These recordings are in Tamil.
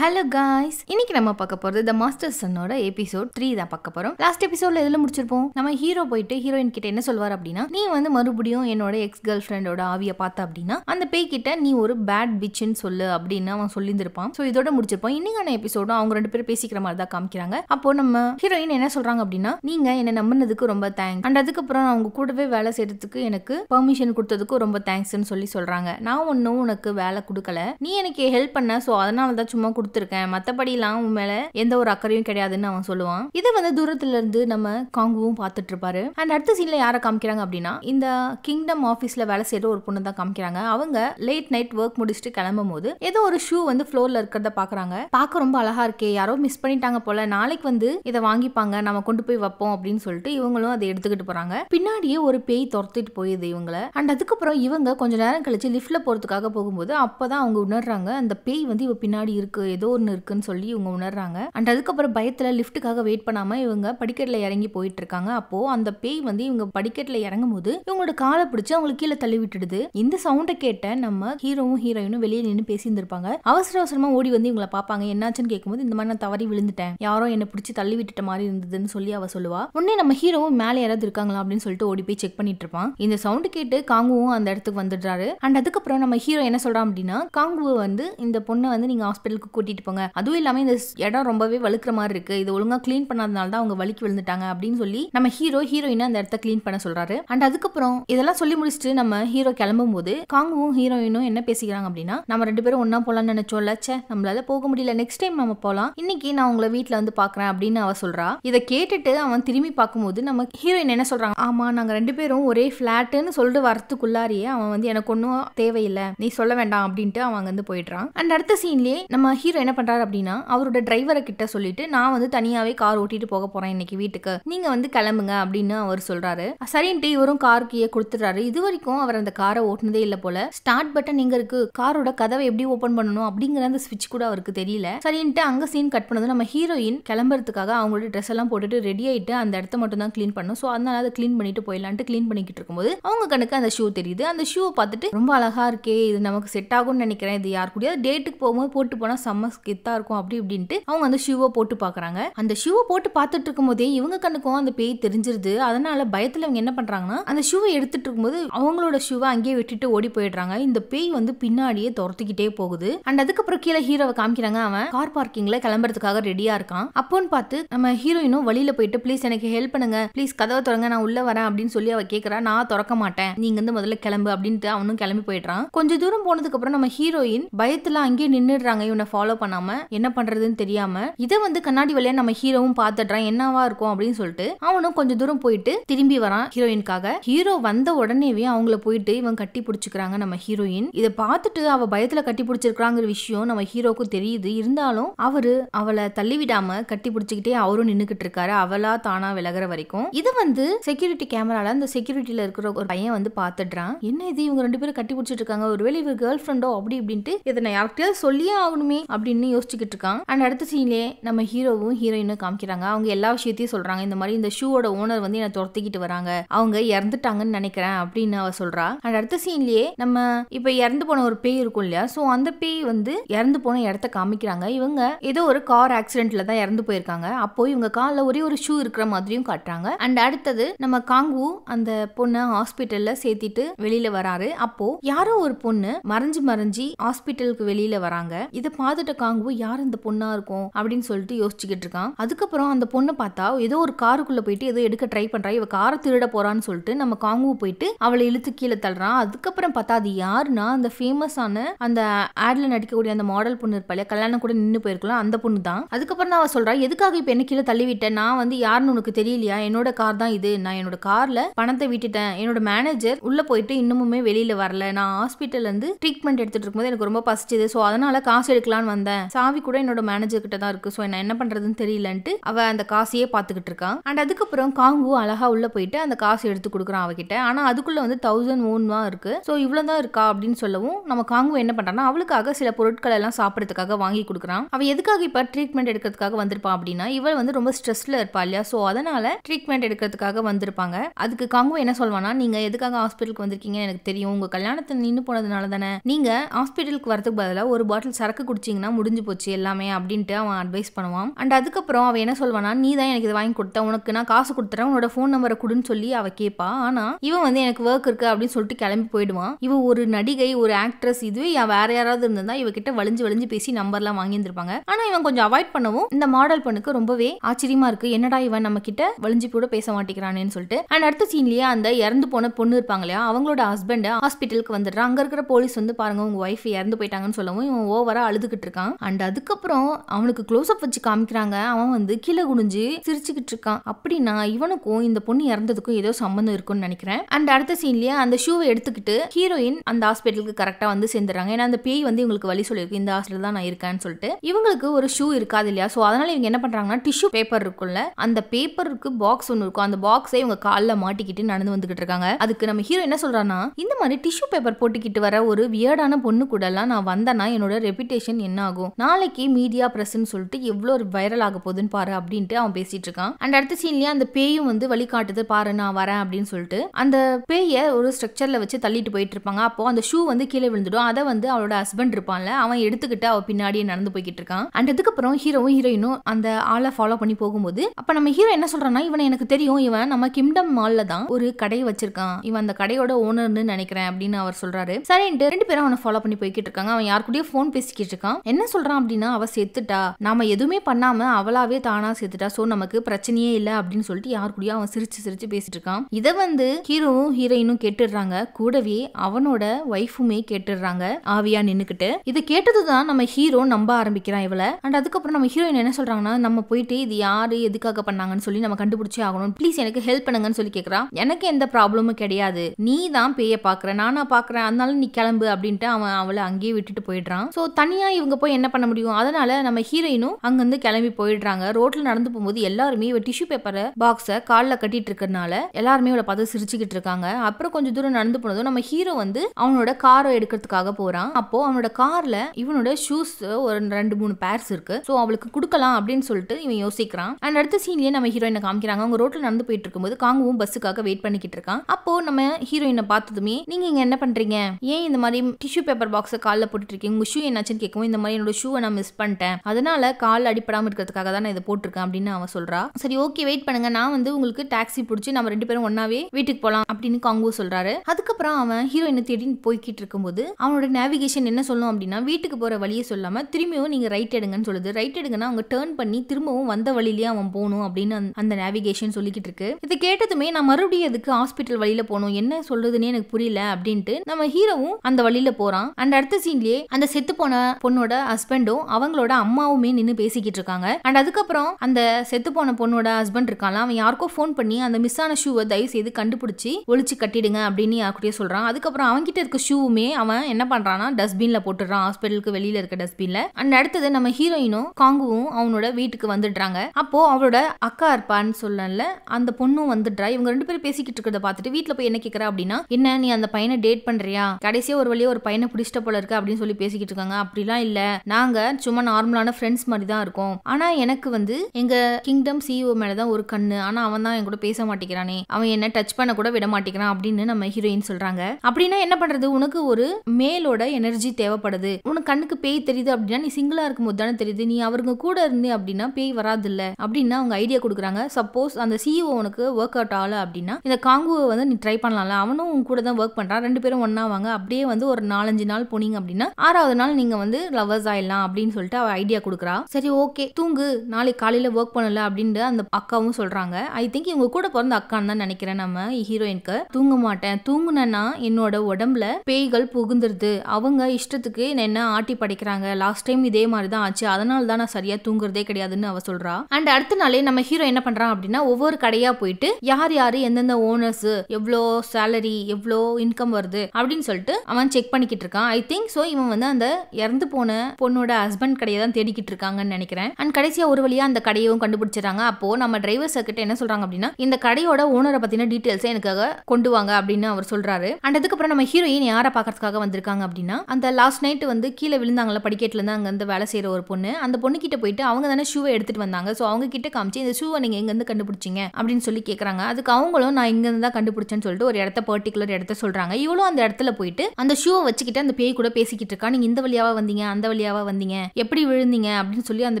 ஹலோ காய்ஸ் இன்னைக்கு நம்ம பார்க்க போறது த மாஸ்டர் சன்னோட எபிசோட் த்ரீ தான் பார்க்க போறோம் லாஸ்ட் எபிசோட்ல எதுல முடிச்சிருப்போம் நம்ம ஹீரோ போயிட்டு ஹீரோயின் கிட்ட என்ன சொல்வார் அப்படின்னா நீ வந்து மறுபடியும் என்னோட எக்ஸ் கேர்ள் ஃப்ரெண்டோட ஆவிய பார்த்த அப்படின்னா அந்த பேய் கிட்ட நீ ஒரு பேட் பிச்சுன்னு சொல்லு அப்படின்னு அவன் சொல்லியிருப்பான் ஸோ இதோட முடிச்சிருப்போம் இன்னைக்கான எபிசோடும் அவங்க ரெண்டு பேரும் பேசிக்கிற மாதிரி தான் காமிக்கிறாங்க அப்போ நம்ம ஹீரோயின் என்ன சொல்றாங்க அப்படின்னா நீங்க என்ன நம்பினதுக்கு ரொம்ப தேங்க்ஸ் அண்ட் அதுக்கப்புறம் அவங்க கூடவே வேலை செய்யறதுக்கு எனக்கு பர்மிஷன் கொடுத்ததுக்கு ரொம்ப தேங்க்ஸ்ன்னு சொல்லி சொல்றாங்க நான் ஒன்றும் உனக்கு வேலை கொடுக்கல நீ எனக்கு ஹெல்ப் பண்ண ஸோ அதனால தான் சும்மா கொடுத்துருக்கேன் மற்றபடிலாம் உன் மேலே எந்த ஒரு அக்கறையும் கிடையாதுன்னு அவன் சொல்லுவான் இதை வந்து தூரத்துல இருந்து நம்ம காங்குவும் பார்த்துட்டு இருப்பாரு அண்ட் அடுத்த சீன்ல யாரை காமிக்கிறாங்க அப்படின்னா இந்த கிங்டம் ஆஃபீஸ்ல வேலை செய்யற ஒரு பொண்ணு தான் காமிக்கிறாங்க அவங்க லேட் நைட் ஒர்க் முடிச்சுட்டு கிளம்பும் போது ஏதோ ஒரு ஷூ வந்து ஃப்ளோர்ல இருக்கிறத பாக்குறாங்க பார்க்க ரொம்ப அழகா இருக்கே யாரோ மிஸ் பண்ணிட்டாங்க போல நாளைக்கு வந்து இதை வாங்கிப்பாங்க நம்ம கொண்டு போய் வைப்போம் அப்படின்னு சொல்லிட்டு இவங்களும் அதை எடுத்துக்கிட்டு போறாங்க பின்னாடியே ஒரு பேய் துரத்திட்டு போயிடுது இவங்களை அண்ட் அதுக்கப்புறம் இவங்க கொஞ்ச நேரம் கழிச்சு லிஃப்ட்ல போறதுக்காக போகும்போது அப்பதான் அவங்க உணர்றாங்க அந்த பேய் வந்து இவ பின்னாடி இருக்கு ஏதோ ஒன்று இருக்குன்னு சொல்லி இவங்க உணர்றாங்க அண்ட் அதுக்கப்புறம் பயத்தில் லிஃப்ட்டுக்காக வெயிட் பண்ணாமல் இவங்க படிக்கட்டில் இறங்கி போயிட்டு இருக்காங்க அப்போது அந்த பேய் வந்து இவங்க படிக்கட்டில் இறங்கும் போது இவங்களோட காலை பிடிச்சி அவங்களுக்கு கீழே தள்ளி விட்டுடுது இந்த சவுண்டை கேட்ட நம்ம ஹீரோவும் ஹீரோயினும் வெளியே நின்று பேசியிருந்திருப்பாங்க அவசர அவசரமாக ஓடி வந்து இவங்களை பார்ப்பாங்க என்னாச்சுன்னு கேட்கும்போது இந்த மாதிரி நான் தவறி விழுந்துட்டேன் யாரோ என்னை பிடிச்சி தள்ளி விட்டுட்ட மாதிரி இருந்ததுன்னு சொல்லி அவ சொல்லுவா உடனே நம்ம ஹீரோவும் மேலே யாராவது இருக்காங்களா அப்படின்னு சொல்லிட்டு ஓடி போய் செக் பண்ணிட்டு இருப்பான் இந்த சவுண்டு கேட்டு காங்குவும் அந்த இடத்துக்கு வந்துடுறாரு அண்ட் அதுக்கப்புறம் நம்ம ஹீரோ என்ன சொல்றான் அப்படின்னா காங்குவை வந்து இந்த பொண்ணை வந்து நீங்க ஹாஸ்பிட்டலுக்கு கூட்டிகிட்டு போங்க அதுவும் இல்லாமல் இந்த இடம் ரொம்பவே வழுக்கிற மாதிரி இருக்குது இது ஒழுங்கா கிளீன் பண்ணாதனால தான் அவங்க வலிக்கு விழுந்துட்டாங்க அப்படின்னு சொல்லி நம்ம ஹீரோ ஹீரோயினை அந்த இடத்த கிளீன் பண்ண சொல்கிறாரு அண்ட் அதுக்கப்புறம் இதெல்லாம் சொல்லி முடிச்சுட்டு நம்ம ஹீரோ கிளம்பும் போது காங்குவும் ஹீரோயினும் என்ன பேசிக்கிறாங்க அப்படின்னா நம்ம ரெண்டு பேரும் ஒன்றா போலான்னு நினைச்சோம்ல சே நம்மளால போக முடியல நெக்ஸ்ட் டைம் நம்ம போகலாம் இன்னைக்கு நான் உங்களை வீட்டில் வந்து பார்க்குறேன் அப்படின்னு அவ சொல்கிறா இதை கேட்டுட்டு அவன் திரும்பி பார்க்கும்போது நம்ம ஹீரோயின் என்ன சொல்கிறாங்க ஆமாம் நாங்கள் ரெண்டு பேரும் ஒரே ஃப்ளாட்டுன்னு சொல்லிட்டு வரத்துக்குள்ளாரியே அவன் வந்து எனக்கு ஒன்றும் தேவையில்லை நீ சொல்ல வேண்டாம் அப்படின்ட்டு அவன் வந்து போயிடுறான் அண்ட் அடுத்த சீன்லேயே நம்ம ஹீரோ ஹீரோ என்ன பண்ணுறாரு அப்படின்னா அவரோட டிரைவரை கிட்ட சொல்லிட்டு நான் வந்து தனியாகவே கார் ஓட்டிட்டு போக போகிறேன் இன்னைக்கு வீட்டுக்கு நீங்கள் வந்து கிளம்புங்க அப்படின்னு அவர் சொல்கிறாரு சரின்ட்டு இவரும் கார் கீழே கொடுத்துட்றாரு இது வரைக்கும் அவர் அந்த காரை ஓட்டினதே இல்லை போல ஸ்டார்ட் பட்டன் எங்கே இருக்கு காரோட கதவை எப்படி ஓப்பன் பண்ணணும் அப்படிங்கிற அந்த ஸ்விட்ச் கூட அவருக்கு தெரியல சரின்ட்டு அங்கே சீன் கட் பண்ணதும் நம்ம ஹீரோயின் கிளம்புறதுக்காக அவங்களோட ட்ரெஸ் எல்லாம் போட்டுட்டு ரெடி ஆகிட்டு அந்த இடத்த மட்டும் தான் க்ளீன் பண்ணும் ஸோ அதனால அதை க்ளீன் பண்ணிட்டு போயிடலான்ட்டு க்ளீன் பண்ணிக்கிட்டு இருக்கும்போது அவங்க கணக்கு அந்த ஷூ தெரியுது அந்த ஷூ பார்த்துட்டு ரொம்ப அழகா இருக்கே இது நமக்கு செட் ஆகும்னு நினைக்கிறேன் இது யார் கூடயாவது டேட்டுக்கு போகும்போது போட்டு போனால் செம்ம செம்ம கெத்தாக இருக்கும் அப்படி இப்படின்ட்டு அவங்க அந்த ஷூவை போட்டு பார்க்குறாங்க அந்த ஷூவை போட்டு பார்த்துட்டு இருக்கும் போதே இவங்க கண்ணுக்கும் அந்த பேய் தெரிஞ்சிருது அதனால பயத்தில் அவங்க என்ன பண்ணுறாங்கன்னா அந்த ஷூவை எடுத்துட்டு இருக்கும்போது அவங்களோட ஷூவை அங்கேயே விட்டுட்டு ஓடி போயிடுறாங்க இந்த பேய் வந்து பின்னாடியே துரத்துக்கிட்டே போகுது அண்ட் அதுக்கப்புறம் கீழே ஹீரோவை காமிக்கிறாங்க அவன் கார் பார்க்கிங்ல கிளம்புறதுக்காக ரெடியா இருக்கான் அப்போன்னு பார்த்து நம்ம ஹீரோயினும் வழியில போயிட்டு ப்ளீஸ் எனக்கு ஹெல்ப் பண்ணுங்க ப்ளீஸ் கதவை தொடங்க நான் உள்ள வரேன் அப்படின்னு சொல்லி அவ கேக்குறா நான் திறக்க மாட்டேன் நீங்க வந்து முதல்ல கிளம்பு அப்படின்ட்டு அவனும் கிளம்பி போயிடுறான் கொஞ்சம் தூரம் போனதுக்கு அப்புறம் நம்ம ஹீரோயின் பயத்துல அங்கேயே நின்றுடுறாங்க இவனை ஃபாலோ ஃபாலோ பண்ணாம என்ன பண்ணுறதுன்னு தெரியாமல் இதை வந்து கண்ணாடி வழியா நம்ம ஹீரோவும் பாத்துடுறான் என்னவா இருக்கும் அப்படின்னு சொல்லிட்டு அவனும் கொஞ்சம் தூரம் போயிட்டு திரும்பி வரான் ஹீரோயின்காக ஹீரோ வந்த உடனேவே அவங்கள போயிட்டு இவன் கட்டி பிடிச்சிக்கிறாங்க நம்ம ஹீரோயின் இதை பார்த்துட்டு அவ பயத்துல கட்டி பிடிச்சிருக்காங்கிற விஷயம் நம்ம ஹீரோக்கும் தெரியுது இருந்தாலும் அவரு அவளை தள்ளி விடாம கட்டி பிடிச்சிக்கிட்டே அவரும் நின்றுக்கிட்டு இருக்காரு அவளா தானா விலகிற வரைக்கும் இது வந்து செக்யூரிட்டி கேமரால அந்த செக்யூரிட்டியில இருக்கிற ஒரு பையன் வந்து பாத்துடுறான் என்ன இது இவங்க ரெண்டு பேரும் கட்டி பிடிச்சிட்டு இருக்காங்க ஒருவேளை இவர் கேர்ள் ஃப்ரெண்டோ அப்படி இப்படின்ட்டு இதை நான் யார்கிட்டயாவது சொல்லியே ஆகணுமே அப்படின்னு யோசிச்சுக்கிட்டு இருக்கான் அண்ட் அடுத்த சீன்லேயே நம்ம ஹீரோவும் ஹீரோயினும் காமிக்கிறாங்க அவங்க எல்லா விஷயத்தையும் சொல்றாங்க இந்த மாதிரி இந்த ஷூவோட ஓனர் வந்து என்னை துரத்திக்கிட்டு வராங்க அவங்க இறந்துட்டாங்கன்னு நினைக்கிறேன் அப்படின்னு அவ சொல்றா அண்ட் அடுத்த சீன்லயே நம்ம இப்ப இறந்து போன ஒரு பேய் இருக்கும் இல்லையா ஸோ அந்த பேய் வந்து இறந்து போன இடத்த காமிக்கிறாங்க இவங்க ஏதோ ஒரு கார் ஆக்சிடென்ட்ல தான் இறந்து போயிருக்காங்க அப்போ இவங்க காலில் ஒரே ஒரு ஷூ இருக்கிற மாதிரியும் காட்டுறாங்க அண்ட் அடுத்தது நம்ம காங்கு அந்த பொண்ணை ஹாஸ்பிட்டல்ல சேர்த்திட்டு வெளியில வராரு அப்போ யாரோ ஒரு பொண்ணு மறைஞ்சு மறைஞ்சி ஹாஸ்பிட்டலுக்கு வெளியில வராங்க இதை பார்த்து பார்த்துட்ட காங்கு யார் இந்த பொண்ணா இருக்கும் அப்படின்னு சொல்லிட்டு யோசிச்சுக்கிட்டு இருக்கான் அதுக்கப்புறம் அந்த பொண்ணை பார்த்தா ஏதோ ஒரு காருக்குள்ள போயிட்டு ஏதோ எடுக்க ட்ரை பண்றா இவ காரை திருட போறான்னு சொல்லிட்டு நம்ம காங்கு போயிட்டு அவளை இழுத்து கீழே தள்ளுறான் அதுக்கப்புறம் பார்த்தா அது யாருன்னா அந்த ஃபேமஸான அந்த ஆட்ல நடிக்கக்கூடிய அந்த மாடல் பொண்ணு இருப்பாள் கல்யாணம் கூட நின்று போயிருக்கலாம் அந்த பொண்ணு தான் அதுக்கப்புறம் தான் அவ சொல்றா எதுக்காக இப்ப என்ன கீழே தள்ளி விட்டேன் நான் வந்து யாருன்னு உனக்கு தெரியலையா என்னோட கார் தான் இது நான் என்னோட கார்ல பணத்தை விட்டுட்டேன் என்னோட மேனேஜர் உள்ள போயிட்டு இன்னுமுமே வெளியில வரல நான் ஹாஸ்பிட்டல்ல இருந்து ட்ரீட்மெண்ட் எடுத்துட்டு இருக்கும்போது எனக்கு ரொம்ப பசிச்சது ஸோ அதனால காசு எடுக்கலான்னு வந்தேன் சாவி கூட என்னோட மேனேஜர் கிட்ட தான் இருக்கு ஸோ என்ன என்ன பண்றதுன்னு தெரியலன்ட்டு அவ அந்த காசையே பார்த்துக்கிட்டு இருக்கான் அண்ட் அதுக்கப்புறம் காங்கு அழகா உள்ள போயிட்டு அந்த காசு எடுத்து கொடுக்குறான் அவகிட்ட ஆனா அதுக்குள்ள வந்து தௌசண்ட் ஓன் தான் இருக்கு ஸோ இவ்வளோ தான் இருக்கா அப்படின்னு சொல்லவும் நம்ம காங்கு என்ன பண்றான்னா அவளுக்காக சில பொருட்கள் எல்லாம் சாப்பிட்றதுக்காக வாங்கி கொடுக்குறான் அவ எதுக்காக இப்போ ட்ரீட்மெண்ட் எடுக்கிறதுக்காக வந்திருப்பா அப்படின்னா இவள் வந்து ரொம்ப ஸ்ட்ரெஸ்ல இருப்பா இல்லையா ஸோ அதனால ட்ரீட்மெண்ட் எடுக்கிறதுக்காக வந்திருப்பாங்க அதுக்கு காங்கு என்ன சொல்வானா நீங்க எதுக்காக ஹாஸ்பிட்டலுக்கு வந்திருக்கீங்கன்னு எனக்கு தெரியும் உங்க கல்யாணத்தை நின்று போனதுனால தானே நீங்க ஹாஸ்பிட்டலுக்கு வரதுக்கு பதிலாக ஒரு பாட்டில் சரக்கு குடிச்சீங்க பார்த்தீங்கன்னா முடிஞ்சு போச்சு எல்லாமே அப்படின்ட்டு அவன் அட்வைஸ் பண்ணுவான் அண்ட் அதுக்கப்புறம் அவன் என்ன சொல்வானா நீ தான் எனக்கு இதை வாங்கி கொடுத்த உனக்கு நான் காசு கொடுத்துறேன் உனோட ஃபோன் நம்பரை கொடுன்னு சொல்லி அவள் கேட்பா ஆனால் இவன் வந்து எனக்கு ஒர்க் இருக்கு அப்படின்னு சொல்லிட்டு கிளம்பி போயிடுவான் இவன் ஒரு நடிகை ஒரு ஆக்ட்ரஸ் இதுவே வேற யாராவது இருந்திருந்தா இவகிட்ட வலிஞ்சு வலிஞ்சு பேசி நம்பர்லாம் இருந்திருப்பாங்க ஆனால் இவன் கொஞ்சம் அவாய்ட் பண்ணவும் இந்த மாடல் பண்ணுக்கு ரொம்பவே ஆச்சரியமா இருக்கு என்னடா இவன் நம்ம கிட்ட வலிஞ்சு கூட பேச மாட்டேங்கிறானேன்னு சொல்லிட்டு அண்ட் அடுத்த சீன்லயே அந்த இறந்து போன பொண்ணு இருப்பாங்க இல்லையா அவங்களோட ஹஸ்பண்ட் ஹாஸ்பிட்டலுக்கு வந்துடுறான் அங்க இருக்கிற போலீஸ் வந்து பாருங்க உங்க ஒய்ஃப் இறந்து போயிட்டாங்கன்னு சொல்லவும் இவன் ஓவரா அழுதுகிட்டு இருக்கான் அண்ட் அதுக்கப்புறம் அவனுக்கு க்ளோஸ் அப் வச்சு காமிக்கிறாங்க அவன் வந்து கீழே குனிஞ்சு சிரிச்சுக்கிட்டு இருக்கான் அப்படின்னா இவனுக்கும் இந்த பொண்ணு இறந்ததுக்கும் ஏதோ சம்பந்தம் இருக்கும்னு நினைக்கிறேன் அண்ட் அடுத்த சீன்லயே அந்த ஷூவை எடுத்துக்கிட்டு ஹீரோயின் அந்த ஹாஸ்பிட்டலுக்கு கரெக்டாக வந்து சேர்ந்துறாங்க ஏன்னா அந்த பேய் வந்து இவங்களுக்கு வழி சொல்லியிருக்கு இந்த ஹாஸ்டல் தான் நான் இருக்கேன்னு சொல்லிட்டு இவங்களுக்கு ஒரு ஷூ இருக்காது இல்லையா ஸோ அதனால இவங்க என்ன பண்ணுறாங்கன்னா டிஷ்யூ பேப்பர் இருக்கும்ல அந்த பேப்பருக்கு பாக்ஸ் ஒன்று இருக்கும் அந்த பாக்ஸை இவங்க காலில் மாட்டிக்கிட்டு நடந்து வந்துகிட்டு இருக்காங்க அதுக்கு நம்ம ஹீரோ என்ன சொல்கிறான்னா இந்த மாதிரி டிஷ்யூ பேப்பர் போட்டுக்கிட்டு வர ஒரு வியர்டான பொண்ணு கூடலாம் நான் வந்தேன்னா என்னோட ரெபிடேஷன் என்ன ஆகும் நாளைக்கு மீடியா பிரஸ்ன்னு சொல்லிட்டு எவ்வளோ ஒரு வைரல் ஆக போகுதுன்னு பாரு அப்படின்ட்டு அவன் பேசிட்டு இருக்கான் அண்ட் அடுத்த சீன்லயே அந்த பேயும் வந்து வழிகாட்டுது பாரு நான் வரேன் அப்படின்னு சொல்லிட்டு அந்த பேயை ஒரு ஸ்ட்ரக்சர்ல வச்சு தள்ளிட்டு போயிட்டு இருப்பாங்க அப்போ அந்த ஷூ வந்து கீழே விழுந்துடும் அதை வந்து அவளோட ஹஸ்பண்ட் இருப்பான்ல அவன் எடுத்துக்கிட்டு அவ பின்னாடியே நடந்து போய்கிட்டு இருக்கான் அண்ட் அதுக்கப்புறம் ஹீரோவும் ஹீரோயினும் அந்த ஆளை ஃபாலோ பண்ணி போகும்போது அப்ப நம்ம ஹீரோ என்ன சொல்றான்னா இவன் எனக்கு தெரியும் இவன் நம்ம கிம்டம் மால்ல தான் ஒரு கடை வச்சிருக்கான் இவன் அந்த கடையோட ஓனர்னு நினைக்கிறேன் அப்படின்னு அவர் சொல்றாரு சரின்ட்டு ரெண்டு பேரும் அவனை ஃபாலோ பண்ணி போய்கிட்டு இருக்காங்க அவன் யாருக்கூடயும் ஃபோன் பேசிக்கிட்டு இருக்கான் என்ன சொல்கிறான் அப்படின்னா அவள் செத்துட்டா நாம எதுவுமே பண்ணாமல் அவளாவே தானாக செத்துட்டா ஸோ நமக்கு பிரச்சனையே இல்லை அப்படின்னு சொல்லிட்டு யார் கூடயும் அவன் சிரிச்சு சிரிச்சு பேசிட்டு இருக்கான் இதை வந்து ஹீரோவும் ஹீரோயினும் கேட்டுடுறாங்க கூடவே அவனோட ஒய்ஃபுமே கேட்டுடுறாங்க ஆவியா நின்றுக்கிட்டு இதை கேட்டது தான் நம்ம ஹீரோ நம்ப ஆரம்பிக்கிறான் இவளை அண்ட் அதுக்கப்புறம் நம்ம ஹீரோயின் என்ன சொல்கிறாங்கன்னா நம்ம போயிட்டு இது யார் எதுக்காக பண்ணாங்கன்னு சொல்லி நம்ம கண்டுபிடிச்சே ஆகணும் ப்ளீஸ் எனக்கு ஹெல்ப் பண்ணுங்கன்னு சொல்லி கேட்குறான் எனக்கு எந்த ப்ராப்ளமும் கிடையாது நீ தான் பேய பார்க்குற நானா பார்க்குறேன் அதனால நீ கிளம்பு அப்படின்ட்டு அவன் அவளை அங்கேயே விட்டுட்டு போயிடுறான் ஸோ தனியாக இவங்க போய் என்ன பண்ண முடியும் அதனால நம்ம ஹீரோயினும் அங்கிருந்து கிளம்பி போயிடுறாங்க ரோட்ல நடந்து போகும்போது எல்லாருமே இவ டிஷ்யூ பேப்பரை பாக்ஸை காலில் கட்டிட்டு இருக்கிறதுனால எல்லாருமே இவளை பார்த்து சிரிச்சுக்கிட்டு இருக்காங்க அப்புறம் கொஞ்சம் தூரம் நடந்து போனதும் நம்ம ஹீரோ வந்து அவனோட காரை எடுக்கிறதுக்காக போறான் அப்போ அவனோட கார்ல இவனோட ஷூஸ் ஒரு ரெண்டு மூணு பேர்ஸ் இருக்கு ஸோ அவளுக்கு கொடுக்கலாம் அப்படின்னு சொல்லிட்டு இவன் யோசிக்கிறான் அண்ட் அடுத்த சீன்லயே நம்ம ஹீரோயினை காமிக்கிறாங்க அவங்க ரோட்ல நடந்து போயிட்டு இருக்கும்போது காங்கவும் பஸ்ஸுக்காக வெயிட் பண்ணிக்கிட்டு இருக்கான் அப்போ நம்ம ஹீரோயினை பார்த்ததுமே நீங்க இங்க என்ன பண்றீங்க ஏன் இந்த மாதிரி டிஷ்யூ பேப்பர் பாக்ஸை காலில் போட்டுட்டு இருக்கீங்க உங்க ஷூ என்னாச்சுன்னு கேட்கும் இந்த மாதிரி என்னோட ஷூவை நான் மிஸ் பண்ணிட்டேன் அதனால கால் அடிப்படாமல் இருக்கிறதுக்காக தான் நான் இதை போட்டிருக்கேன் அப்படின்னு அவன் சொல்றா சரி ஓகே வெயிட் பண்ணுங்க நான் வந்து உங்களுக்கு டாக்ஸி பிடிச்சி நம்ம ரெண்டு பேரும் ஒன்னாவே வீட்டுக்கு போகலாம் அப்படின்னு காங்கோ சொல்றாரு அதுக்கப்புறம் அவன் ஹீரோயினை தேடின்னு போய்கிட்டு இருக்கும்போது அவனோட நேவிகேஷன் என்ன சொல்லும் அப்படின்னா வீட்டுக்கு போற வழியை சொல்லாம திரும்பியும் நீங்க ரைட் எடுங்கன்னு சொல்லுது ரைட் எடுங்கன்னா அவங்க டேர்ன் பண்ணி திரும்பவும் வந்த வழியிலேயே அவன் போகணும் அப்படின்னு அந்த நேவிகேஷன் சொல்லிக்கிட்டு இருக்கு இதை கேட்டதுமே நான் மறுபடியும் அதுக்கு ஹாஸ்பிட்டல் வழியில போகணும் என்ன சொல்றதுன்னு எனக்கு புரியல அப்படின்ட்டு நம்ம ஹீரோவும் அந்த வழியில போறான் அந்த அடுத்த சீன்லயே அந்த செத்து போன பொண்ணோட ஹஸ்பண்டும் அவங்களோட அம்மாவுமே நின்று பேசிக்கிட்டு இருக்காங்க அண்ட் அதுக்கப்புறம் அந்த செத்து போன பொண்ணோட ஹஸ்பண்ட் இருக்கான்ல அவன் யாருக்கோ ஃபோன் பண்ணி அந்த மிஸ் ஆன ஷூவை தயவு செய்து கண்டுபிடிச்சி ஒழிச்சு கட்டிடுங்க அப்படின்னு யாருக்கிட்டே சொல்றான் அதுக்கப்புறம் அவன்கிட்ட இருக்க ஷூவுமே அவன் என்ன பண்றான்னா டஸ்ட்பின்ல போட்டுறான் ஹாஸ்பிட்டலுக்கு வெளியில இருக்க டஸ்ட்பின்ல அண்ட் அடுத்தது நம்ம ஹீரோயினும் காங்குவும் அவனோட வீட்டுக்கு வந்துடுறாங்க அப்போ அவளோட அக்கா இருப்பான்னு சொல்லல அந்த பொண்ணும் வந்துடுறா இவங்க ரெண்டு பேரும் பேசிக்கிட்டு இருக்கிறத பார்த்துட்டு வீட்டுல போய் என்ன கேக்குற அப்படின்னா என்ன நீ அந்த பையனை டேட் பண்றியா கடைசியா ஒரு வழியா ஒரு பையனை பிடிச்சிட்ட போல இருக்க அப்படின்னு சொல்லி பேசிக்கிட்டு இருக்காங்க அப்படிலாம் இல்ல இல்லை நாங்கள் சும்மா நார்மலான ஃப்ரெண்ட்ஸ் மாதிரி தான் இருக்கோம் ஆனால் எனக்கு வந்து எங்கள் கிங்டம் சிஇஓ e மேலே தான் ஒரு கண்ணு ஆனால் அவன் தான் என் கூட பேச மாட்டேங்கிறானே அவன் என்ன டச் பண்ண கூட விட மாட்டேங்கிறான் அப்படின்னு நம்ம ஹீரோயின் சொல்றாங்க அப்படின்னா என்ன பண்ணுறது உனக்கு ஒரு மேலோட எனர்ஜி தேவைப்படுது உனக்கு கண்ணுக்கு பேய் தெரியுது அப்படின்னா நீ சிங்கிளாக போது தானே தெரியுது நீ அவருங்க கூட இருந்து அப்படின்னா பேய் வராது இல்ல அப்படின்னா அவங்க ஐடியா கொடுக்குறாங்க சப்போஸ் அந்த சிஇஓ e உனக்கு ஒர்க் அவுட் ஆகல அப்படின்னா இந்த காங்குவை வந்து நீ ட்ரை பண்ணலாம்ல அவனும் உங்க கூட தான் ஒர்க் பண்ணுறான் ரெண்டு பேரும் வாங்க அப்படியே வந்து ஒரு நாலஞ்சு நாள் போனீங்க அப்படின்னா ஆறாவது நாள் நீங்கள் வந்து லவ் ஹவர்ஸ் ஆயிடலாம் அப்படின்னு சொல்லிட்டு அவள் ஐடியா கொடுக்குறா சரி ஓகே தூங்கு நாளைக்கு காலையில் ஒர்க் பண்ணல அப்படின்ட்டு அந்த அக்காவும் சொல்கிறாங்க ஐ திங்க் இவங்க கூட பிறந்த அக்கான்னு தான் நினைக்கிறேன் நம்ம ஹீரோயினுக்கு தூங்க மாட்டேன் தூங்குனேன்னா என்னோட உடம்புல பேய்கள் புகுந்துருது அவங்க இஷ்டத்துக்கு என்ன ஆட்டி படைக்கிறாங்க லாஸ்ட் டைம் இதே மாதிரி தான் ஆச்சு அதனால தான் நான் சரியாக தூங்குறதே கிடையாதுன்னு அவள் சொல்கிறா அண்ட் அடுத்த நாளே நம்ம ஹீரோ என்ன பண்ணுறான் அப்படின்னா ஒவ்வொரு கடையாக போயிட்டு யார் யார் எந்தெந்த ஓனர்ஸ் எவ்வளோ சேலரி எவ்வளோ இன்கம் வருது அப்படின்னு சொல்லிட்டு அவன் செக் பண்ணிக்கிட்டு இருக்கான் ஐ திங்க் ஸோ இவன் வந்து அந்த இறந்து போன பொண்ணோட ஹஸ்பண்ட் கடையை தான் தேடிக்கிட்டு இருக்காங்கன்னு நினைக்கிறேன் அண்ட் கடைசியா ஒரு வழியா அந்த கடையும் கண்டுபிடிச்சிடறாங்க அப்போ நம்ம டிரைவர் சார் கிட்ட என்ன சொல்றாங்க அப்படின்னா இந்த கடையோட ஓனரை பத்தின டீடைல்ஸ் எனக்காக கொண்டு வாங்க அப்படின்னு அவர் சொல்றாரு அண்ட் அதுக்கப்புறம் நம்ம ஹீரோயின் யாரை பாக்கிறதுக்காக வந்திருக்காங்க அப்படின்னா அந்த லாஸ்ட் நைட் வந்து கீழே விழுந்தாங்கள படிக்கட்டுல இருந்து அங்க வந்து வேலை செய்யற ஒரு பொண்ணு அந்த பொண்ணு கிட்ட போயிட்டு அவங்க தானே ஷூவை எடுத்துட்டு வந்தாங்க சோ அவங்க கிட்ட காமிச்சு இந்த ஷூவை நீங்க எங்க இருந்து கண்டுபிடிச்சிங்க அப்படின்னு சொல்லி கேட்கறாங்க அதுக்கு அவங்களும் நான் இங்க இருந்தா தான் கண்டுபிடிச்சேன்னு சொல்லிட்டு ஒரு இடத்த பர்டிகுலர் இடத்த சொல்றாங்க இவளும் அந்த இடத்துல போயிட்டு அந்த ஷூவை வச்சுக்கிட்டு அந்த பேய் கூட பேசிக்கிட்டு இருக்கா நீங்க இந்த வழியாவா வந்தீங்க அந்த வழியாவா வந்தீங்க எப்படி விழுந்தீங்க அப்படின்னு சொல்லி அந்த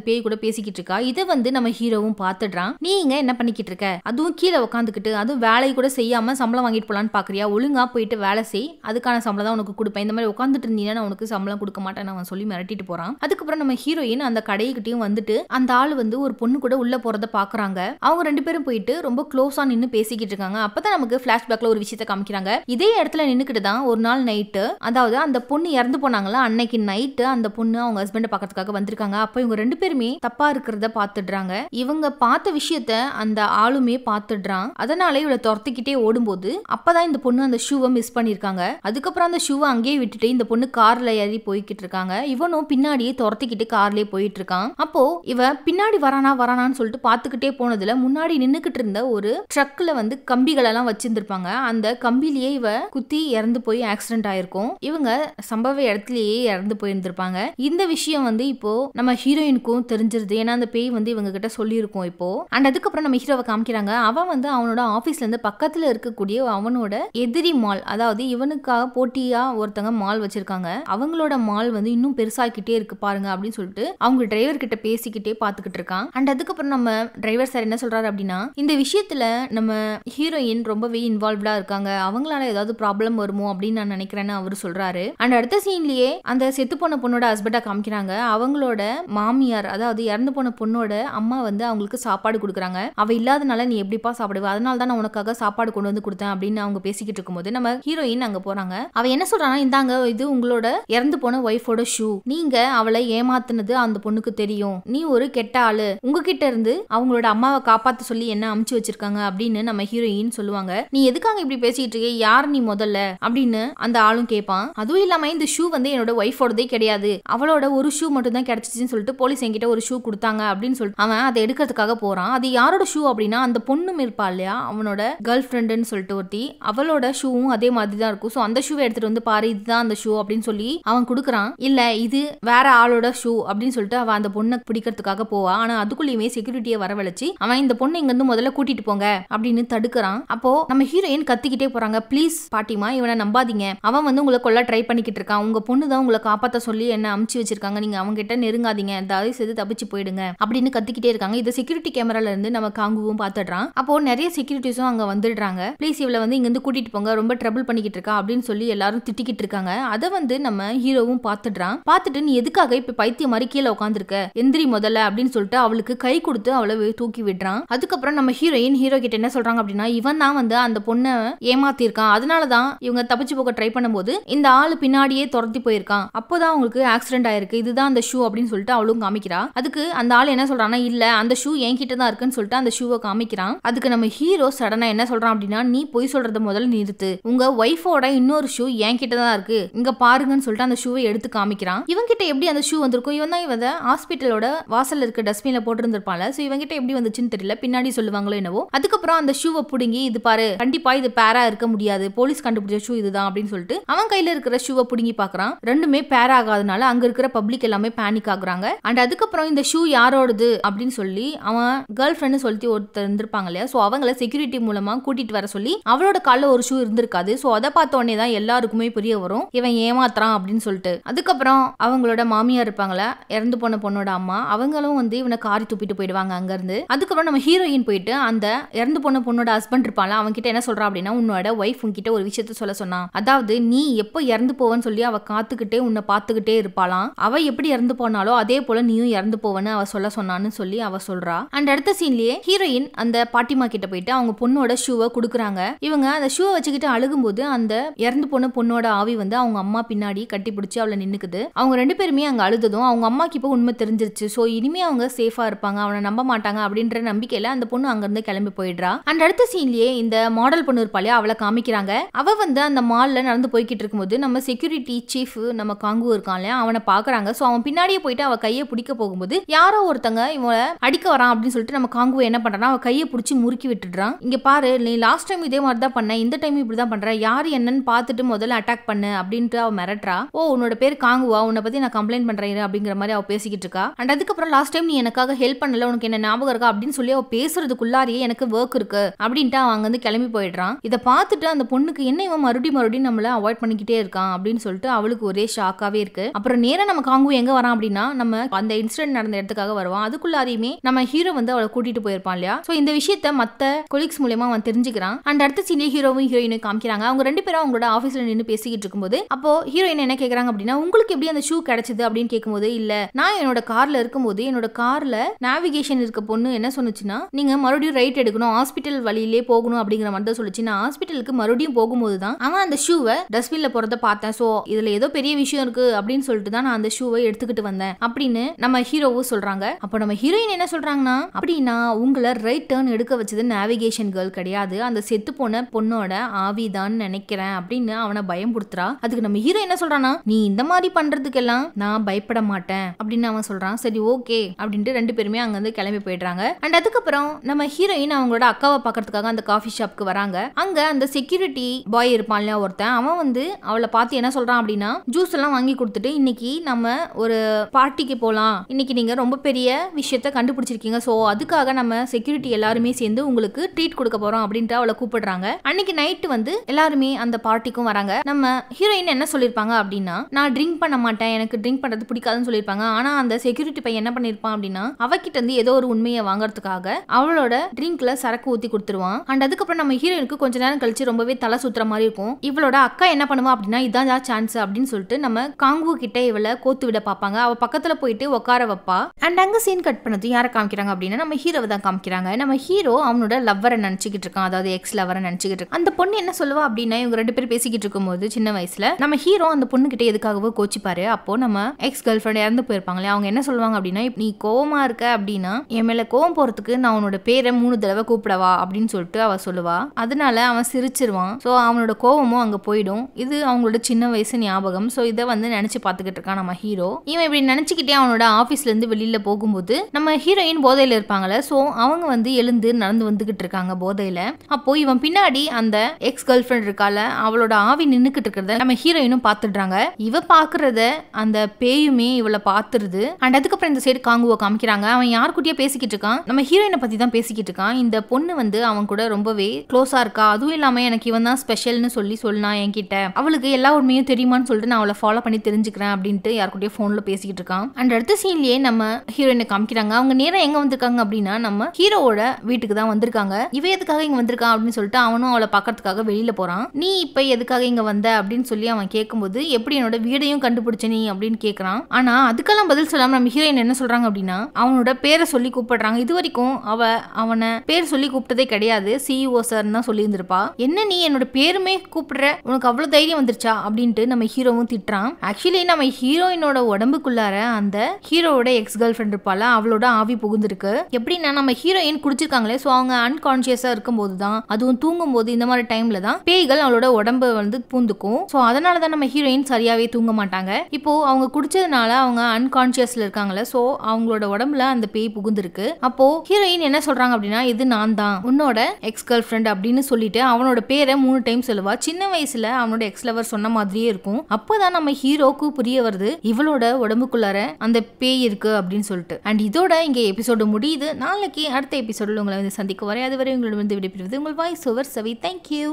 பேய் கூட பேசிக்கிட்டு இருக்கா இதை வந்து நம்ம ஹீரோவும் பாத்துடுறான் நீங்க என்ன பண்ணிக்கிட்டு இருக்க அதுவும் கீழே உட்காந்துக்கிட்டு அதுவும் வேலையை கூட செய்யாம சம்பளம் வாங்கிட்டு போலான்னு பாக்குறியா ஒழுங்கா போயிட்டு வேலை செய் அதுக்கான சம்பளம் தான் உனக்கு கொடுப்பேன் இந்த மாதிரி உட்காந்துட்டு இருந்தீங்கன்னா உனக்கு சம்பளம் கொடுக்க மாட்டேன் அவன் சொல்லி மிரட்டிட்டு போறான் அதுக்கப்புறம் நம்ம ஹீரோயின் அந்த கடைகிட்டையும் வந்துட்டு அந்த ஆள் வந்து ஒரு பொண்ணு கூட உள்ள போறத பாக்குறாங்க அவங்க ரெண்டு பேரும் போயிட்டு ரொம்ப க்ளோஸா நின்னு பேசிக்கிட்டு இருக்காங்க அப்பதான் நமக்கு பிளாஷ்பேக்ல ஒரு விஷயத்த காமிக்கிறாங்க இதே இடத்துல நின்னுக்கிட்டு தான் ஒரு நாள் நைட்டு அதாவது அந்த பொண்ணு இறந்து போனாங்களா அன்னைக்கு நைட்டு அந்த பொண்ணு பொண்ணு அவங்க ஹஸ்பண்டை பார்க்கறதுக்காக வந்திருக்காங்க அப்போ இவங்க ரெண்டு பேருமே தப்பா இருக்கிறத பாத்துடுறாங்க இவங்க பார்த்த விஷயத்த அந்த ஆளுமே பார்த்துடுறான் அதனால இவளை துரத்திக்கிட்டே ஓடும்போது அப்பதான் இந்த பொண்ணு அந்த ஷூவை மிஸ் பண்ணியிருக்காங்க அதுக்கப்புறம் அந்த ஷூவை அங்கேயே விட்டுட்டு இந்த பொண்ணு கார்ல ஏறி போய்கிட்டு இருக்காங்க இவனும் பின்னாடியே துரத்திக்கிட்டு கார்லயே போயிட்டு இருக்கான் அப்போ இவ பின்னாடி வரானா வரானான்னு சொல்லிட்டு பார்த்துக்கிட்டே போனதுல முன்னாடி நின்னுக்கிட்டு இருந்த ஒரு ட்ரக்ல வந்து கம்பிகள் எல்லாம் வச்சிருந்திருப்பாங்க அந்த கம்பிலேயே இவ குத்தி இறந்து போய் ஆக்சிடென்ட் ஆயிருக்கும் இவங்க சம்பவ இடத்துலயே இறந்து போயிருந்திருப்பாங்க இந்த விஷயம் வந்து இப்போ நம்ம ஹீரோயினுக்கும் தெரிஞ்சிருது ஏன்னா அந்த பேய் வந்து இவங்க கிட்ட சொல்லியிருக்கோம் இப்போ அண்ட் அதுக்கப்புறம் நம்ம ஹீரோவை காமிக்கிறாங்க அவன் வந்து அவனோட ஆஃபீஸ்ல இருந்து பக்கத்துல இருக்கக்கூடிய அவனோட எதிரி மால் அதாவது இவனுக்காக போட்டியா ஒருத்தங்க மால் வச்சிருக்காங்க அவங்களோட மால் வந்து இன்னும் பெருசாக்கிட்டே இருக்கு பாருங்க அப்படின்னு சொல்லிட்டு அவங்க டிரைவர் கிட்ட பேசிக்கிட்டே பாத்துக்கிட்டு இருக்கான் அண்ட் அதுக்கப்புறம் நம்ம டிரைவர் சார் என்ன சொல்றாரு அப்படின்னா இந்த விஷயத்துல நம்ம ஹீரோயின் ரொம்பவே இன்வால்வ்டா இருக்காங்க அவங்களால ஏதாவது ப்ராப்ளம் வருமோ அப்படின்னு நான் நினைக்கிறேன்னு அவர் சொல்றாரு அண்ட் அடுத்த சீன்லயே அந்த செத்து போன பொண்ணோட ஹஸ்பண்டாக காமிக்கிறாங்க அவங்களோட மாமியார் அதாவது இறந்து போன பொண்ணோட அம்மா வந்து அவங்களுக்கு சாப்பாடு கொடுக்குறாங்க அவள் இல்லாதனால நீ எப்படிப்பா சாப்பிடுவ அதனால தான் நான் உனக்காக சாப்பாடு கொண்டு வந்து கொடுத்தேன் அப்படின்னு அவங்க பேசிக்கிட்டு இருக்கும்போது நம்ம ஹீரோயின் அங்கே போகிறாங்க அவள் என்ன சொல்கிறான்னா இந்தாங்க இது உங்களோட இறந்து போன ஒய்ஃபோட ஷூ நீங்க அவளை ஏமாத்துனது அந்த பொண்ணுக்கு தெரியும் நீ ஒரு கெட்ட ஆளு உங்ககிட்ட இருந்து அவங்களோட அம்மாவை காப்பாத்த சொல்லி என்ன அமுச்சு வச்சிருக்காங்க அப்படின்னு நம்ம ஹீரோயின் சொல்லுவாங்க நீ எதுக்காக இப்படி பேசிக்கிட்டு இருக்கே யார் நீ முதல்ல அப்படின்னு அந்த ஆளும் கேட்பான் அதுவும் இல்லாம இந்த ஷூ வந்து என்னோட ஒய்ஃபோடதே கிடையாது அவளோட ஒரு ஷூ மட்டும் தான் கிடச்சிச்சின்னு சொல்லிட்டு போலீஸ் என்கிட்ட ஒரு ஷூ கொடுத்தாங்க அப்படின்னு சொல்லிட்டு அவன் அதை எடுக்கிறதுக்காக போகிறான் அது யாரோட ஷூ அப்படின்னா அந்த பொண்ணும் இருப்பா இல்லையா அவனோட கேர்ள் ஃப்ரெண்டுன்னு சொல்லிட்டு ஒருத்தி அவளோட ஷூவும் அதே மாதிரி தான் இருக்கும் ஸோ அந்த ஷூவை எடுத்துட்டு வந்து பாரு இதுதான் அந்த ஷூ அப்படின்னு சொல்லி அவன் கொடுக்குறான் இல்ல இது வேற ஆளோட ஷூ அப்படின்னு சொல்லிட்டு அவன் அந்த பொண்ணை பிடிக்கிறதுக்காக போவா ஆனா அதுக்குள்ளேயுமே செக்யூரிட்டியை வரவழைச்சு அவன் இந்த பொண்ணை இங்கிருந்து முதல்ல கூட்டிட்டு போங்க அப்படின்னு தடுக்கிறான் அப்போ நம்ம ஹீரோயின் கத்திக்கிட்டே போறாங்க ப்ளீஸ் பாட்டிமா இவனை நம்பாதீங்க அவன் வந்து உங்களை கொள்ள ட்ரை பண்ணிக்கிட்டு இருக்கான் உங்க பொண்ணு தான் உங்களை காப்பாத்த சொல்லி என்ன அமுச்சு வச்சிருக்காங்க நீங்க அவங்க கிட்ட நெருங்காதீங்க தயவு செய்து தப்பிச்சு போயிடுங்க அப்படின்னு கத்திக்கிட்டே இருக்காங்க இது செக்யூரிட்டி கேமரால இருந்து நம்ம காங்குவும் பாத்துடுறான் அப்போ நிறைய செக்யூரிட்டிஸும் அங்க வந்துடுறாங்க பிளீஸ் இவளை வந்து இங்க இருந்து கூட்டிட்டு போங்க ரொம்ப ட்ரபிள் பண்ணிக்கிட்டு இருக்கா அப்படின்னு சொல்லி எல்லாரும் திட்டிக்கிட்டு இருக்காங்க அதை வந்து நம்ம ஹீரோவும் பாத்துடுறான் பாத்துட்டு நீ எதுக்காக இப்ப பைத்தியம் மாதிரி கீழே உட்காந்துருக்க எந்திரி முதல்ல அப்படின்னு சொல்லிட்டு அவளுக்கு கை கொடுத்து அவளை தூக்கி விடுறான் அதுக்கப்புறம் நம்ம ஹீரோயின் ஹீரோ கிட்ட என்ன சொல்றாங்க அப்படின்னா இவன் தான் வந்து அந்த பொண்ணை ஏமாத்திருக்கான் அதனாலதான் இவங்க தப்பிச்சு போக ட்ரை பண்ணும்போது இந்த ஆள் பின்னாடியே துரத்தி போயிருக்கான் அப்போதான் அவங்களுக்கு ஆக்சிடென்ட் ஆயிருக்கு இதுதான் அந்த ஷூ அப்படின்னு சொல்லிட்டு அவளும் காமிக்கிறா அதுக்கு அந்த ஆள் என்ன சொல்றானா இல்ல அந்த ஷூ என் கிட்ட தான் இருக்குன்னு சொல்லிட்டு அந்த ஷூவை காமிக்கிறான் அதுக்கு நம்ம ஹீரோ சடனா என்ன சொல்றான் அப்படின்னா நீ பொய் சொல்றத முதல்ல நிறுத்து உங்க ஒய்ஃபோட இன்னொரு ஷூ என் கிட்ட தான் இருக்கு இங்க பாருங்கன்னு சொல்லிட்டு அந்த ஷூவை எடுத்து காமிக்கிறான் இவங்க கிட்ட எப்படி அந்த ஷூ வந்திருக்கும் இவன் தான் இவன் ஹாஸ்பிட்டலோட வாசல் இருக்க டஸ்ட்பின்ல போட்டிருந்திருப்பான்ல சோ இவங்க கிட்ட எப்படி வந்துச்சுன்னு தெரியல பின்னாடி சொல்லுவாங்களோ என்னவோ அதுக்கப்புறம் அந்த ஷூவை புடுங்கி இது பாரு கண்டிப்பா இது பேரா இருக்க முடியாது போலீஸ் கண்டுபிடிச்ச ஷூ இதுதான் அப்படின்னு சொல்லிட்டு அவன் கையில இருக்கிற ஷூவை புடுங்கி பாக்குறான் ரெண்டுமே பேரா ஆகாதனால அங்க இருக்கிற பப்ளிக் எல்லாமே பேனிக் ஆகுறாங்க அண்ட் அதுக்கப்புறம் இந்த ஷூ யாரோடது அப்படின்னு சொல்லி அவன் கேர்ள் ஃப்ரெண்டு சொல்லி ஒருத்தர் இருந்திருப்பாங்க இல்லையா ஸோ அவங்கள செக்யூரிட்டி மூலமா கூட்டிட்டு வர சொல்லி அவளோட காலில் ஒரு ஷூ இருந்திருக்காது ஸோ அதை பார்த்த உடனே தான் எல்லாருக்குமே புரிய வரும் இவன் ஏமாத்துறான் அப்படின்னு சொல்லிட்டு அதுக்கப்புறம் அவங்களோட மாமியார் இருப்பாங்களா இறந்து போன பொண்ணோட அம்மா அவங்களும் வந்து இவனை காரி துப்பிட்டு போயிடுவாங்க அங்கேருந்து அதுக்கப்புறம் நம்ம ஹீரோயின் போயிட்டு அந்த இறந்து போன பொண்ணோட ஹஸ்பண்ட் இருப்பாங்களா கிட்ட என்ன சொல்றான் அப்படின்னா உன்னோட ஒய்ஃப் உன்கிட்ட ஒரு விஷயத்த சொல்ல சொன்னான் அதாவது நீ எப்போ இறந்து போவன்னு சொல்லி அவ காத்துக்கிட்டே உன்னை பார்த்துக்கிட்டே இருப்பா இருப்பாளாம் அவ எப்படி இறந்து போனாலோ அதே போல நீயும் இறந்து போவன்னு அவ சொல்ல சொன்னான்னு சொல்லி அவ சொல்றா அண்ட் அடுத்த சீன்லயே ஹீரோயின் அந்த பாட்டிமா கிட்ட போயிட்டு அவங்க பொண்ணோட ஷூவை கொடுக்குறாங்க இவங்க அந்த ஷூவை வச்சுக்கிட்டு அழுகும்போது அந்த இறந்து போன பொண்ணோட ஆவி வந்து அவங்க அம்மா பின்னாடி கட்டி பிடிச்சி அவளை நின்னுக்குது அவங்க ரெண்டு பேருமே அங்க அழுததும் அவங்க அம்மாக்கு இப்போ உண்மை தெரிஞ்சிருச்சு ஸோ இனிமே அவங்க சேஃபா இருப்பாங்க அவனை நம்ப மாட்டாங்க அப்படின்ற நம்பிக்கையில அந்த பொண்ணு அங்கிருந்து கிளம்பி போயிடுறா அண்ட் அடுத்த சீன்லயே இந்த மாடல் பொண்ணு இருப்பாளே அவளை காமிக்கிறாங்க அவ வந்து அந்த மால்ல நடந்து போய்கிட்டு இருக்கும்போது நம்ம செக்யூரிட்டி சீஃப் நம்ம காங்கு இருக்கான் அவன் அவனை பாக்குறாங்க ஸோ அவன் பின்னாடியே போயிட்டு அவன் கையை பிடிக்க போகும்போது யாரோ ஒருத்தங்க இவன அடிக்க வரான் அப்படின்னு சொல்லிட்டு நம்ம காங்குவை என்ன பண்றான் அவன் கையை பிடிச்சி முறுக்கி விட்டுடுறான் இங்க பாரு நீ லாஸ்ட் டைம் இதே மாதிரி தான் பண்ண இந்த டைம் இப்படி தான் பண்ற யார் என்னன்னு பார்த்துட்டு முதல்ல அட்டாக் பண்ணு அப்படின்ட்டு அவன் மிரட்டுறா ஓ உன்னோட பேர் காங்குவா உன்னை பத்தி நான் கம்ப்ளைண்ட் பண்றேன் அப்படிங்கிற மாதிரி அவ பேசிக்கிட்டு இருக்கா அண்ட் அதுக்கப்புறம் லாஸ்ட் டைம் நீ எனக்காக ஹெல்ப் பண்ணல உனக்கு என்ன ஞாபகம் இருக்கா அப்படின்னு சொல்லி அவ பேசுறதுக்குள்ளாரியே எனக்கு ஒர்க் இருக்கு அப்படின்ட்டு அவன் வந்து கிளம்பி போயிடுறான் இதை பார்த்துட்டு அந்த பொண்ணுக்கு என்ன இவன் மறுபடியும் மறுபடியும் நம்மள அவாய்ட் பண்ணிக்கிட்டே இருக்கான் அப்படின்னு சொல்லிட்டு அவளுக்கு ஒரே ஷாக்காவே இருக்கு அப்புறம் நேராக நம்ம காங்கு எங்கே வரான் அப்படின்னா நம்ம அந்த இன்சிடென்ட் நடந்த இடத்துக்காக வருவான் அதுக்குள்ளாரையுமே நம்ம ஹீரோ வந்து அவளை கூட்டிட்டு போயிருப்பான் இல்லையா ஸோ இந்த விஷயத்த மற்ற கொலிக்ஸ் மூலயமா அவன் தெரிஞ்சுக்கிறான் அண்ட் அடுத்த சீனிய ஹீரோவும் ஹீரோயினும் காமிக்கிறாங்க அவங்க ரெண்டு பேரும் அவங்களோட ஆஃபீஸில் நின்று பேசிக்கிட்டு இருக்கும்போது அப்போ ஹீரோயின் என்ன கேட்குறாங்க அப்படின்னா உங்களுக்கு எப்படி அந்த ஷூ கிடைச்சது அப்படின்னு கேட்கும்போது இல்லை நான் என்னோட காரில் இருக்கும்போது என்னோட காரில் நேவிகேஷன் இருக்க பொண்ணு என்ன சொன்னுச்சுன்னா நீங்கள் மறுபடியும் ரைட் எடுக்கணும் ஹாஸ்பிட்டல் வழியிலே போகணும் அப்படிங்கிற மாதிரி தான் சொல்லிச்சு நான் ஹாஸ்பிட்டலுக்கு மறுபடியும் போகும்போது தான் அவன் அந்த ஷூவை டஸ்ட்பினில் போகிறத பார்த்தேன் ஸோ இதில் ஏதோ பெரிய விஷயம் இருக்கு அப்படின்னு சொல்லிட்டு தான் நான் அந்த ஷூவை எடுத்துக்கிட்டு வந்தேன் அப்படின்னு நம்ம ஹீரோவும் சொல்றாங்க அப்போ நம்ம ஹீரோயின் என்ன சொல்றாங்கன்னா அப்படின்னா உங்களை ரைட் டேர்ன் எடுக்க வச்சது நேவிகேஷன் கேர்ள் கிடையாது அந்த செத்து போன பொண்ணோட ஆவிதான் நினைக்கிறேன் அப்படின்னு அவனை பயம் பயம்படுத்துறா அதுக்கு நம்ம ஹீரோ என்ன சொல்றானா நீ இந்த மாதிரி பண்றதுக்கெல்லாம் நான் பயப்பட மாட்டேன் அப்படின்னு அவன் சொல்றான் சரி ஓகே அப்படின்ட்டு ரெண்டு பேருமே அங்க இருந்து கிளம்பி போயிடுறாங்க அண்ட் அதுக்கப்புறம் நம்ம ஹீரோயின் அவங்களோட அக்காவை பாக்குறதுக்காக அந்த காஃபி ஷாப்க்கு வராங்க அங்க அந்த செக்யூரிட்டி பாய் இருப்பான்ல ஒருத்தன் அவன் வந்து அவளை பார்த்து என்ன சொல்றான் அப்படின்னா ஜூஸ் எல்லாம் வாங்கி கொடுத்துட்டு இன்னைக்கு இன்னைக்கு நம்ம ஒரு பார்ட்டிக்கு போகலாம் இன்னைக்கு நீங்கள் ரொம்ப பெரிய விஷயத்த கண்டுபிடிச்சிருக்கீங்க ஸோ அதுக்காக நம்ம செக்யூரிட்டி எல்லாருமே சேர்ந்து உங்களுக்கு ட்ரீட் கொடுக்க போகிறோம் அப்படின்ட்டு அவளை கூப்பிடுறாங்க அன்னைக்கு நைட்டு வந்து எல்லாருமே அந்த பார்ட்டிக்கும் வராங்க நம்ம ஹீரோயின் என்ன சொல்லியிருப்பாங்க அப்படின்னா நான் ட்ரிங்க் பண்ண மாட்டேன் எனக்கு ட்ரிங்க் பண்ணுறது பிடிக்காதுன்னு சொல்லியிருப்பாங்க ஆனால் அந்த செக்யூரிட்டி பையன் என்ன பண்ணியிருப்பான் அப்படின்னா அவகிட்ட இருந்து ஏதோ ஒரு உண்மையை வாங்குறதுக்காக அவளோட ட்ரிங்க்ல சரக்கு ஊற்றி கொடுத்துருவான் அண்ட் அதுக்கப்புறம் நம்ம ஹீரோயினுக்கு கொஞ்ச நேரம் கழிச்சு ரொம்பவே தலை சுத்துற மாதிரி இருக்கும் இவளோட அக்கா என்ன பண்ணுவா அப்படின்னா இதான் சான்ஸ் அப்படின்னு சொல்லிட்டு நம்ம காங்கு கிட்ட இவளை கோத்து விட பார்ப்பாங்க அவள் பக்கத்தில் போயிட்டு உட்கார வைப்பா அண்ட் அங்கே சீன் கட் பண்ணது யாரை காமிக்கிறாங்க அப்படின்னா நம்ம ஹீரோவை தான் காமிக்கிறாங்க நம்ம ஹீரோ அவனோட லவ்வரை நினச்சிக்கிட்டு இருக்கான் அதாவது எக்ஸ் லவ்வரை நினைச்சுக்கிட்டு இருக்கான் அந்த பொண்ணு என்ன சொல்லுவா அப்படின்னா இவங்க ரெண்டு பேரும் பேசிக்கிட்டு இருக்கும்போது சின்ன வயசில் நம்ம ஹீரோ அந்த பொண்ணுக்கிட்ட எதுக்காகவோ கோச்சிப்பாரு அப்போ நம்ம எக்ஸ் கேர்ள் ஃபிரெண்ட் இறந்து போயிருப்பாங்களே அவங்க என்ன சொல்லுவாங்க அப்படின்னா நீ கோவமா இருக்க அப்படின்னா என் மேல கோவம் போறதுக்கு நான் அவனோட பேரை மூணு தடவை கூப்பிடவா அப்படின்னு சொல்லிட்டு அவ சொல்லுவா அதனால அவன் சிரிச்சிருவான் ஸோ அவனோட கோவமும் அங்க போயிடும் இது அவங்களோட சின்ன வயசு ஞாபகம் ஸோ இதை வந்து நினைச்சு பாத்துக்கிட்டு வாழ்ந்துகிட்டு இருக்கான் நம்ம ஹீரோ இவன் இப்படி நினச்சிக்கிட்டே அவனோட ஆஃபீஸ்லேருந்து வெளியில் போகும்போது நம்ம ஹீரோயின் போதையில் இருப்பாங்கல்ல ஸோ அவங்க வந்து எழுந்து நடந்து வந்துகிட்டு இருக்காங்க போதையில் அப்போ இவன் பின்னாடி அந்த எக்ஸ் கேர்ள் ஃப்ரெண்ட் இருக்கால அவளோட ஆவி நின்றுக்கிட்டு இருக்கிறத நம்ம ஹீரோயினும் பார்த்துடுறாங்க இவ பார்க்குறத அந்த பேயுமே இவளை பார்த்துருது அண்ட் அதுக்கப்புறம் இந்த சைடு காங்குவோ காமிக்கிறாங்க அவன் யாருக்கிட்டயே பேசிக்கிட்டு இருக்கான் நம்ம ஹீரோயினை பற்றி தான் பேசிக்கிட்டு இருக்கான் இந்த பொண்ணு வந்து அவன் கூட ரொம்பவே க்ளோஸாக இருக்கா அதுவும் இல்லாமல் எனக்கு இவன் தான் ஸ்பெஷல்னு சொல்லி சொன்னான் என்கிட்ட அவளுக்கு எல்லா உண்மையும் தெரியுமான்னு சொல்லிட்டு நான் அவளை ஃபாலோ பண்ணி தெரிஞ்சுக்கிறேன் அப்படின்ட்டு யாருக்கிட்டே ஃபோனில் பேசிக்கிட்டு இருக்கான் அண்ட் அடுத்த சீன்லயே நம்ம ஹீரோயினை காமிக்கிறாங்க அவங்க நேரம் எங்கே வந்திருக்காங்க அப்படின்னா நம்ம ஹீரோவோட வீட்டுக்கு தான் வந்திருக்காங்க இவ எதுக்காக இங்கே வந்திருக்கான் அப்படின்னு சொல்லிட்டு அவனும் அவளை பார்க்கறதுக்காக வெளியில் போகிறான் நீ இப்போ எதுக்காக இங்கே வந்த அப்படின்னு சொல்லி அவன் கேட்கும்போது எப்படி என்னோட வீடையும் கண்டுபிடிச்ச நீ அப்படின்னு கேட்குறான் ஆனால் அதுக்கெல்லாம் பதில் சொல்லாமல் நம்ம ஹீரோயின் என்ன சொல்கிறாங்க அப்படின்னா அவனோட பேரை சொல்லி கூப்பிடுறாங்க இது வரைக்கும் அவ அவனை பேர் சொல்லி கூப்பிட்டதே கிடையாது சிஇஓ சார் e தான் இருந்திருப்பா என்ன நீ என்னோட பேருமே கூப்பிடுற உனக்கு அவ்வளோ தைரியம் வந்துருச்சா அப்படின்ட்டு நம்ம ஹீரோவும் திட்டுறான் ஆக்சுவலி நம்ம ஹீரோயினோட உடம்புக்குள்ளார அந்த ஹீரோவோட எக்ஸ் கேர்ள் ஃப்ரெண்ட் இருப்பாள் அவளோட ஆவி புகுந்திருக்கு எப்படின்னா நம்ம ஹீரோயின் குடிச்சிருக்காங்களே ஸோ அவங்க அன்கான்சியஸா இருக்கும்போது தான் அதுவும் தூங்கும் போது இந்த மாதிரி டைம்ல தான் பேய்கள் அவளோட உடம்பு வந்து பூந்துக்கும் ஸோ அதனால தான் நம்ம ஹீரோயின் சரியாவே தூங்க மாட்டாங்க இப்போ அவங்க குடிச்சதுனால அவங்க அன்கான்சியஸ்ல இருக்காங்களே ஸோ அவங்களோட உடம்புல அந்த பேய் புகுந்திருக்கு அப்போ ஹீரோயின் என்ன சொல்றாங்க அப்படின்னா இது நான் தான் உன்னோட எக்ஸ் கேர்ள் ஃப்ரெண்ட் அப்படின்னு சொல்லிட்டு அவனோட பேரை மூணு டைம் சொல்லுவா சின்ன வயசுல அவனோட எக்ஸ் லவர் சொன்ன மாதிரியே இருக்கும் அப்போதான் நம்ம ஹீரோக்கு புரிய வருது இவளோட உடம்புக்குள்ளார அந்த பேய் இருக்கு அப்படின்னு சொல்லிட்டு அண்ட் இதோட இங்க எபிசோடு முடியுது நாளைக்கு அடுத்த எபிசோடு உங்களை வந்து சந்திக்க வரை அதுவரை வந்து விடைபெறுவது உங்கள் வாய்ஸ் ஓவர் சவி தேங்க்யூ